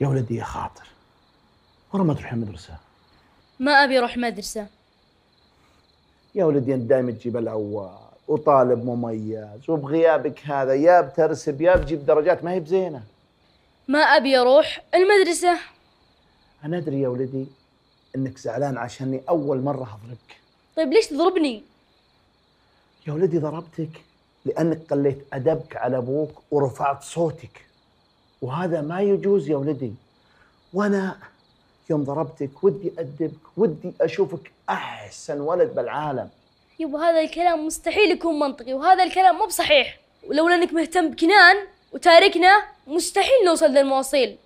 يا ولدي يا خاطر ورا ما تروح المدرسة ما أبي أروح مدرسة يا ولدي أنت دائما تجيب الأول وطالب مميز وبغيابك هذا يا بترسب يا بتجيب درجات ما هي بزينة ما أبي أروح المدرسة أنا أدري يا ولدي أنك زعلان عشاني أول مرة أضربك طيب ليش تضربني؟ يا ولدي ضربتك لأنك قليت أدبك على أبوك ورفعت صوتك وهذا ما يجوز يا ولدي وانا يوم ضربتك ودي ادبك ودي اشوفك احسن ولد بالعالم يبا هذا الكلام مستحيل يكون منطقي وهذا الكلام مو بصحيح ولولا انك مهتم بكنان وتاركنا مستحيل نوصل للمواصيل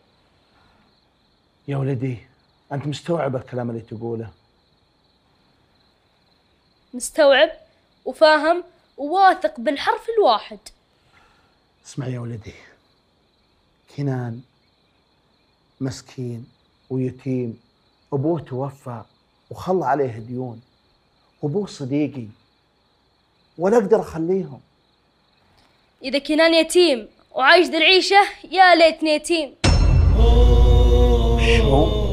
يا ولدي انت مستوعب الكلام اللي تقوله مستوعب وفاهم وواثق بالحرف الواحد اسمع يا ولدي كنان مسكين ويتيم أبوه توفى وخلى عليه ديون وأبوه صديقي ولا أقدر أخليهم إذا كنان يتيم وعايش ذي العيشة يا ليتني يتيم شو؟